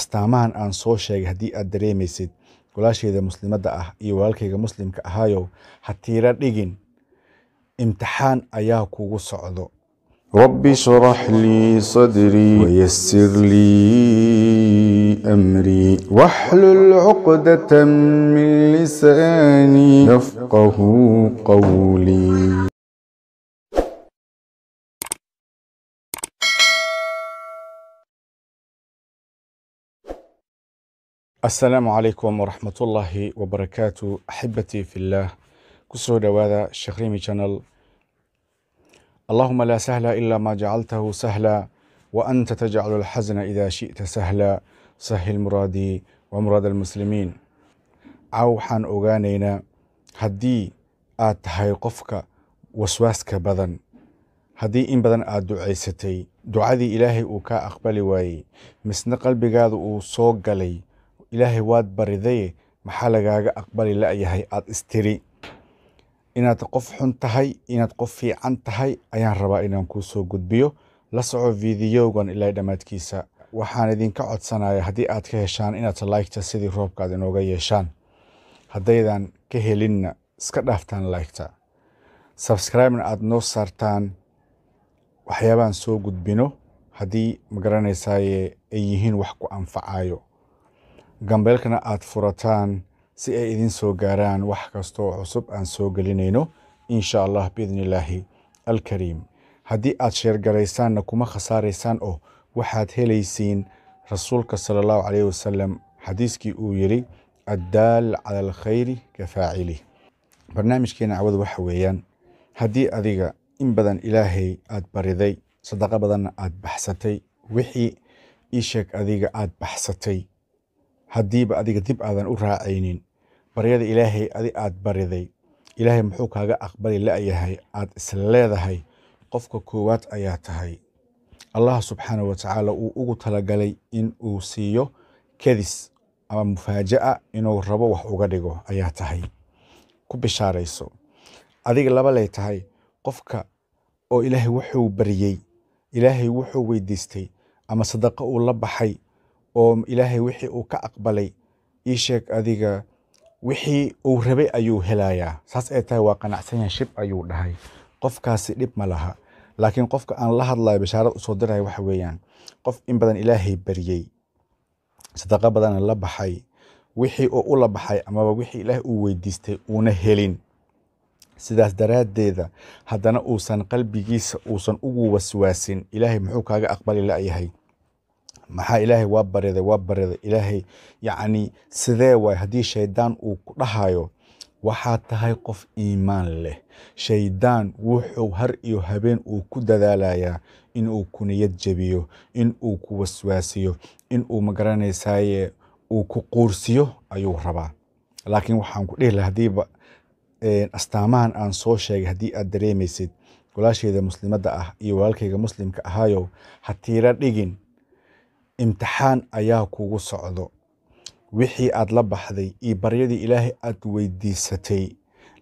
astaamahan aan soo sheegay haddii aad dareemaysid walaashayda muslimadda ah iyo walaalkayga muslimka ahaayow ha tiira dhigin imtixaan ayaa kugu socdo rabbi shrax lii sadrii wayasir lii amrii waxlul cuqdata min lisaanii yafqahu qawlii السلام عليكم ورحمة الله وبركاته أحبتي في الله كسود هذا الشخريمي شانل اللهم لا سهل إلا ما جعلته سهلا وأنت تجعل الحزن إذا شئت سهلا سهل مرادي ومراد المسلمين عوحان أغانينا هدي آتهاي قفك waswaaska badan haddii in badan aada ducaysatay ducadii ilaahay uu kaa aqbali waayey misna qalbigaada uu soo galay Ilaahay waad baridaye maxaa lagaaga aqbali la'yahay aad istiri inaad qof xun tahay inaad qof fiican tahay ayaan rabaa inaan kuu soo gudbiyo la soco fiidiyowgan ilaa dhammaadkiisa waxaan idinka codsanayaa haddii aad ka heshaan inaad laygta sidii roobkaad inooga yeeshaan haddaydan ka helinna iska dhaaftaan laygta sabscribena aad noo saartaan waxyaabaan soo gudbino haddii magaranaysaye ay yihiin wax ku anfacayo gambeelkana aad furataan si ay idin soo gaaraan wax kasta oo cusub aan soo gelinayno insha allah biidni illaahi alkariim haddii aad sheergaraysaanna kuma khasaaraysaan oo waxaad helaysiin rasuulka sala allahu caleyhi wasalam xadiiskii uu yidhi addaal cala alkhayri kafaacili barnaamijkeena cawada waxa weeyaan haddii adiga in badan ilaahay aad bariday sadaqo badanna aad baxsatay wixii ii sheeg adiga aad baxsatay haddiiba adiga dib aadan u raacaynin baryada ilaahay adi aad bariday ilaahay muxuu kaaga aqbali la'yahay aad isleedahay qofka koowaad ayaa tahay allah subxaana watacaala uu ugu talagalay in uu siiyo kadis ama mufaaja'a inuu rabo wax uga dhigo ayaa tahay ku bishaarayso adiga laba ley tahay qofka oo ilaahay wuxuu baryey ilaahay wuxuu weydiistay ama sadaqo uu la baxay oo ilaahay wixii uu ka aqbalay ii sheeg adiga wixii uu rabay ayuu helayaa saas ay tahay waa qanacsanyahay shib ayuu dhahay qofkaasi dhib ma laha laakiin qofka aan la hadlayo bashaarad usoo diraya waxa weeyaan qof in badan ilaahay baryey sadaqo badana la baxay wixii uu ula baxay amaba wixii ilaahay uu weydiistay uuna helin sidaas daraaddeeda haddana uusan qalbigiisa uusan ugu waswaasin ilaahay muxuu kaaga aqbali la yahay maxaa ilaahay waa baryaday waa baryaday ilaahay yacni sidee waay haddii shaydaan uu ku dhahayo waxaad tahay qof iimaan leh shaydaan wuxuu har iyo habeen uu ku dadaalayaa inuu ku niyad jebiyo inuu ku waswaasiyo inuu magaranaysaye uu ku quursiyo ayuu rabaa laakiin waxaan ku dhihi laha hadiiba astaamahan aan soo sheegay haddii aad dareemaysid walaasheyda muslimadda ah iyo walaalkayga muslimka ahaayow ha tiira dhigin imtixaan ayaa kugu socdo wixii aad la baxday iyo baryadii ilaahay aad weydiisatay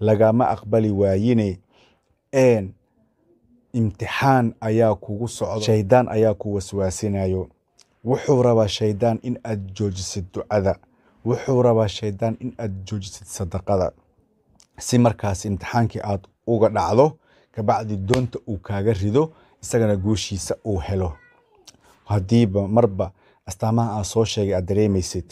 lagama aqbali waayine een imtixaan ayaa kugu socdo shaydaan ayaa ku waswaasinayo wuxuu rabaa shaydaan in aad joojisid ducada wuxuu rabaa shaydaan in aad joojisid sadaqada si markaas imtixaankii aad uga dhacdo kabacdi doonta uu kaaga rido isagana guushiisa uu helo haddiiba marba astaamaha aad soo sheegay aad dareemaysid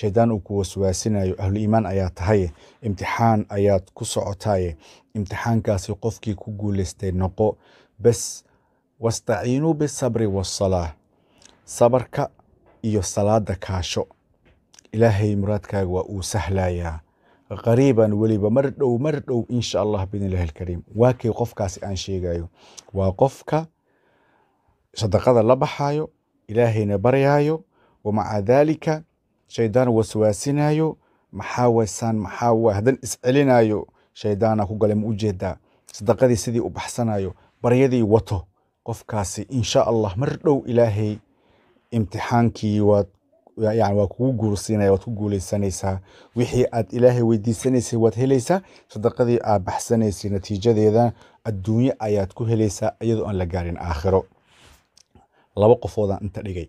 shaydaan uu ku waswaasinayo iimaan ayaa tahaye imtixaan ayaad ku socotaaye imtixaankaasi qofkii ku guulaystay noqo bes wastaciinuu bisabri wasalaa sabarka iyo salaada kaasho ilaahay muraadkaaga waa uu sahlayaa qariiban weliba mar dhow mar dhow insha allah biidn illahi alkariim waa kay qofkaasi aan sheegayo waa qofka sadaqada la baxaayo ilaahayna baryaayo wamaca daalika shaydaan waswaasinaayo maxaa waysaan maxaa waa hadan iscelinaayo shaydaana ku gale ma u jeedaa sadaqadii sidii u baxsanaayo baryadii wato qofkaasi insha allah mar dhow ilaahay imtixaankii waad waa kugu guursiinaya waad ku guulaysanaysaa wixii aad ilaahay weydiisanaysay waad helaysaa sadaqadii aad baxsanaysay natiijadeeda adduunye ayaad ku helaysaa iyadoo aan la gaarin aakhiro laba qofoodaan inta dhigay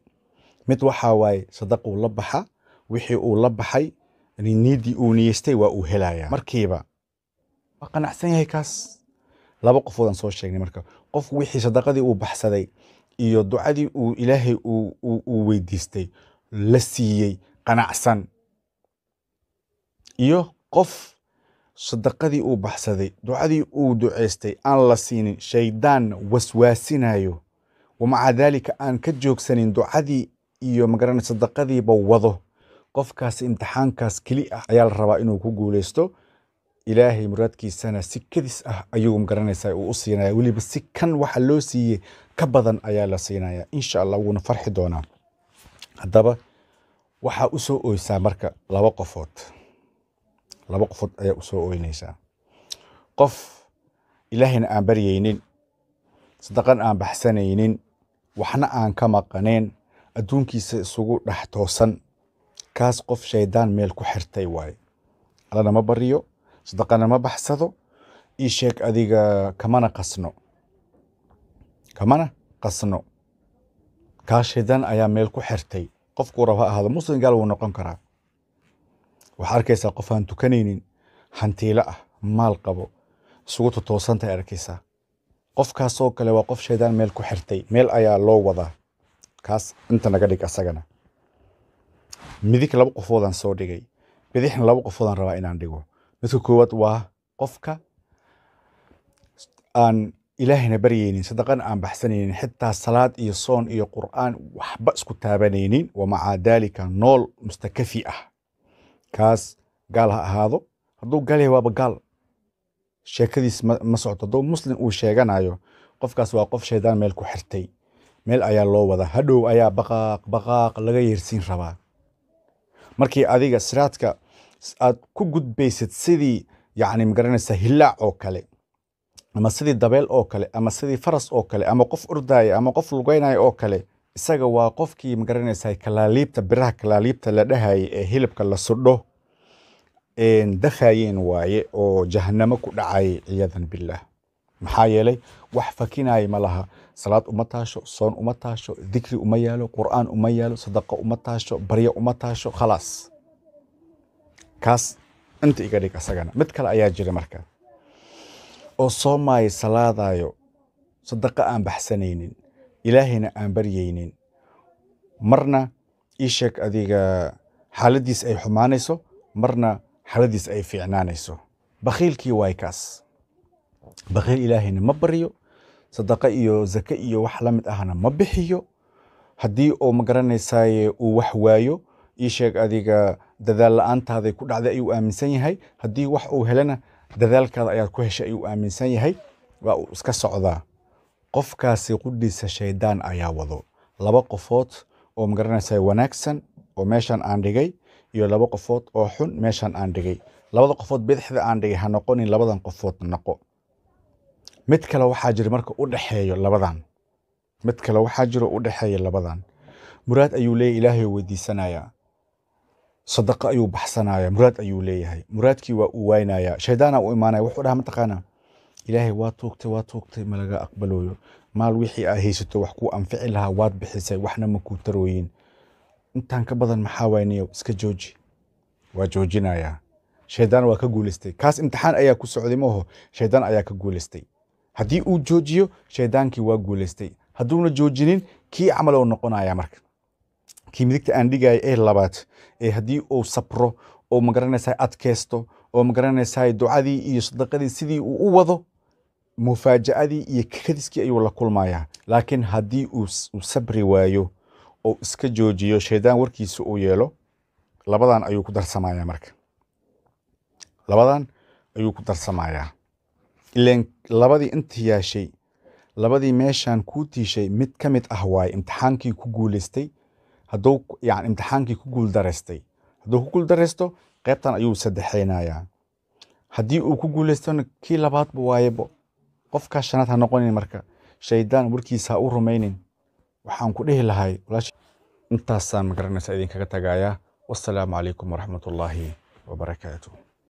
mid waxaa waaye sadaquu la baxa wixii uu la baxay niiddii uu niyeystay waa uu helayaa markiiba waa qanacsan yahay kaas laba qofoodaan soo sheegnay marka qof wixii sadaqadii uu baxsaday iyo ducadii uu ilaahay uu weydiistay la siiyey qanacsan iyo qof sadaqadii uu baxsaday ducadii uu duceystay aan la siinin shaydaanna waswaasinayo wamaca dalika aan ka joogsanin ducadii iyo magaranay sadaqadiiba wado qofkaas imtixaankaas keli ah ayaa la rabaa inuu ku guuleysto ilaahay muraadkiisana si kadis ah ayuu magaranaysaa uu u siinaya weliba si kan waxa loo siiyey ka badan ayaa la siinaya insha allah wuuna farxi doonaa haddaba waxaa u oysaa marka laba qofood laba qofood ayaa u oynaysaa qof ilaahayna aan baryaynin sadaqan aan baxsanaynin waxna aan ka maqaneen adduunkiisa isugu dhex toosan kaas qof shaydaan meel ku xirtay waaye allana ma baryo sadaqana ma baxsado ii sheeg adiga kamana qasno kamana qasno kaas shaydaan ayaa meel ku xirtay qofkuu raba ahaado muslim gaal wuu noqon karaa waxaa arkaysaa qof aan tukanaynin hantiilo ah maal qabo isugu totoosantaay arkaysaa qofkaasoo kale waa qof shaydaan meel ku xirtay meel ayaa loo wadaa kaas inta naga dhig asagana midig laba qofoodaan soo dhigay bidixna laba qofoodaan rabaa inaan dhigo midka koowaad waa qofka aan ilaahayna baryaynin sadaqana aan baxsanaynin xitaa salaad iyo soon iyo qur'aan waxba isku taabanaynin wamaca daalika nool mustakafi ah kaas gaal ha ahaado hadduu gaal waaba gaal sheekadiis ma socoto hadduu muslim uu sheeganayo qofkaas waa qof shaydaan meel ku xirtay meel ayaa loo wadaa hadhow ayaa baqaaq baqaaq laga yeersiin rabaa markii adiga siraadka aad ku gudbaysid sidii yacni magaranaysaa hilaac oo kale ama sidii dabeel oo kale ama sidii faras oo kale ama qof ordaya ama qof lugeynaya oo kale isaga waa qofkii magaranaysaa kalaaliibta biraha kalaaliibta la dhahaye ee hilibka la sudho dakhayeen waaye oo jahanamo ku dhacay ciyadan bilaah maxaa yeelay wax fakinaya ma laha salaad uma taasho soon uma taasho dikri uma yaalo qur'aan uma yaalo sadaqo uma taasho baryo uma taasho khalaas kaas inta iga dhig asagana mid kale ayaa jira marka oo soomaayo salaadaayo sadaqo aan baxsanaynin ilaahayna aan baryaynin marna ii sheeg adiga xaaladiis ay xumaanayso marna xaladiis ay fiicnaanayso bakiilkii waay kaas bakiil ilaahayna ma baryo sadaqo iyo zake iyo wax la mid ahna ma bixiyo haddii oo magaranaysaye uu wax waayo ii sheeg adiga dadaal la-aantaaday ku dhacday ayuu aaminsan yahay haddii wax uu helena dadaalkaada ayaad ku heshay ayuu aaminsan yahay waa uu iska socdaa qofkaasi qudhiisa shaydaan ayaa wado laba qofood oo magaranaysaye wanaagsan oo meeshan aan dhigay iyo laba qofood oo xun meeshan aan dhigay labada qofood bidixda aan dhigay ha noqonin labadan qofood naqo mid kale waxaa jira marka u dhexeeyo labadan mid kale waxaa jiro u dhexeeya labadan muraad ayuu leeyahy ilaahay weydiisanayaa sadaqo ayuu baxsanaya muraad ayuu leeyahay muraadkii waa uu waynaya shaydaana u imaanaya wuxuu dhaha mataqaanaa ilaahay waa tuugtay waa tuugtay malaga aqbalooyo maal wixii aa haysato wax kuu anfici lahaa waad bixisay waxna ma kuu tarooyin intaan ka badan maxaa wayniyow iska jooji waa joojinayaa shaydaan waa ka guulaystay kaas imtixaan ayaa ku socday maho shaydaan ayaa ka guulaystay haddii uu joojiyo shaydaankii waa guulaystay hadduuna joojinin kii camalow noqonaya marka kii midigta aan dhigaya ee labaad ee haddii uu sabro oo magaranaysaa adkaysto oo magaranaysaa ducadii iyo sadaqadii sidii uu u wado mufaaja'adii iyo kakadiskii ayuu la kulmayaa laakiin haddii uu sabri waayo ou iska joojiyo shaydaan warkiisa uu yeelo labadan ayuu ku darsamayaa marka labadan ayuu ku darsamayaa ilen labadii inta yaashay labadii meeshan kuu tiishay mid ka mid ah waaye imtixaankii ku guuleystay hadduu yani imtixaankii ku guuldaraystay hadduu ku guuldaraysto qaybtan ayuu saddexaynayaa haddii uu ku guulaystona kii labaadba waayebo qofkaa shanaad ha noqonin marka shaydaan warkiisa ha u rumaynin waxaan ku dhihi lahay intaasaan magaranaysa idinkaga tagaya wasalaamu calaykum waraxmatullaahi wabarakaatu